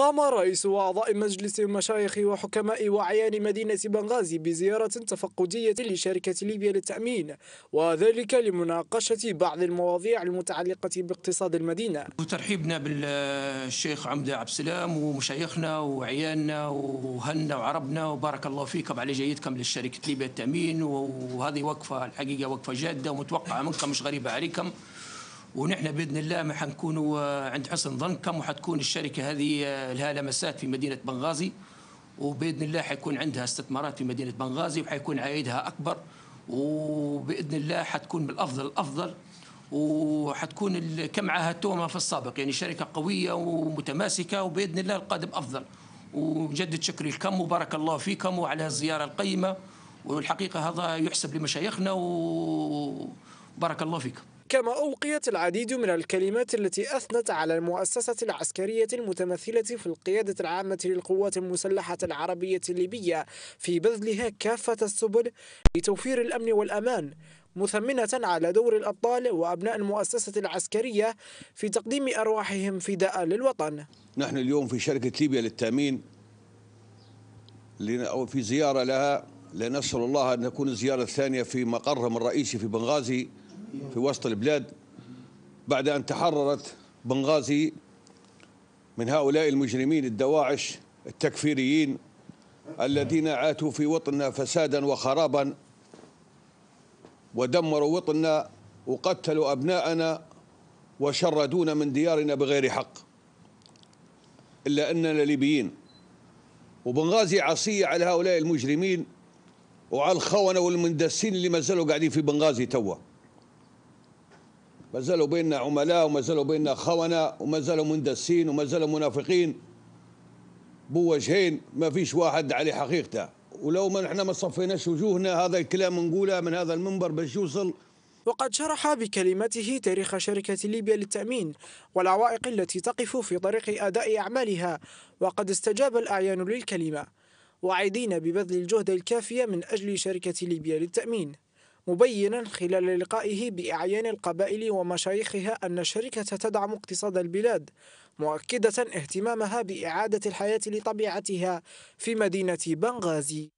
قام رئيس وأعضاء مجلس المشايخ وحكماء وأعيان مدينة بنغازي بزيارة تفقدية لشركة ليبيا للتأمين وذلك لمناقشة بعض المواضيع المتعلقة باقتصاد المدينة وترحيبنا بالشيخ عمدة عبد السلام ومشايخنا وعياننا وهنا وعربنا وبارك الله فيكم على جيدكم لشركة ليبيا للتأمين وهذه وقفة الحقيقة وقفة جادة ومتوقعة منكم مش غريبة عليكم ونحن باذن الله ما حنكونوا عند حسن ظنكم وحتكون الشركه هذه آه، لها لمسات في مدينه بنغازي وباذن الله حيكون عندها استثمارات في مدينه بنغازي وحيكون عائدها اكبر وباذن الله حتكون من الافضل الافضل وحتكون كم عاهدتوها في السابق يعني شركه قويه ومتماسكه وباذن الله القادم افضل وجدد شكري لكم وبارك الله فيكم وعلى الزياره القيمه والحقيقه هذا يحسب لمشايخنا وبارك الله فيكم كما أوقيت العديد من الكلمات التي أثنت على المؤسسة العسكرية المتمثلة في القيادة العامة للقوات المسلحة العربية الليبية في بذلها كافة السبل لتوفير الأمن والأمان مثمنة على دور الأبطال وأبناء المؤسسة العسكرية في تقديم أرواحهم فداء للوطن نحن اليوم في شركة ليبيا للتأمين أو في زيارة لها لنسأل الله أن تكون الزيارة الثانية في مقرهم الرئيسي في بنغازي في وسط البلاد بعد أن تحررت بنغازي من هؤلاء المجرمين الدواعش التكفيريين الذين عاتوا في وطننا فسادا وخرابا ودمروا وطننا وقتلوا أبناءنا وشردونا من ديارنا بغير حق إلا أننا ليبيين وبنغازي عصية على هؤلاء المجرمين وعلى الخونة والمندسين اللي ما زالوا قاعدين في بنغازي توا ما زالوا بيننا عملاء وما زالوا بيننا خونة وما زالوا مندسين وما زالوا منافقين بوجهين ما فيش واحد عليه حقيقته ولو ما نحن ما صفيناش وجوهنا هذا الكلام نقوله من هذا المنبر باش يوصل وقد شرح بكلمته تاريخ شركة ليبيا للتأمين والعوائق التي تقف في طريق أداء أعمالها وقد استجاب الأعيان للكلمة واعدين ببذل الجهد الكافية من أجل شركة ليبيا للتأمين مبينا خلال لقائه بأعيان القبائل ومشايخها أن الشركة تدعم اقتصاد البلاد مؤكدة اهتمامها بإعادة الحياة لطبيعتها في مدينة بنغازي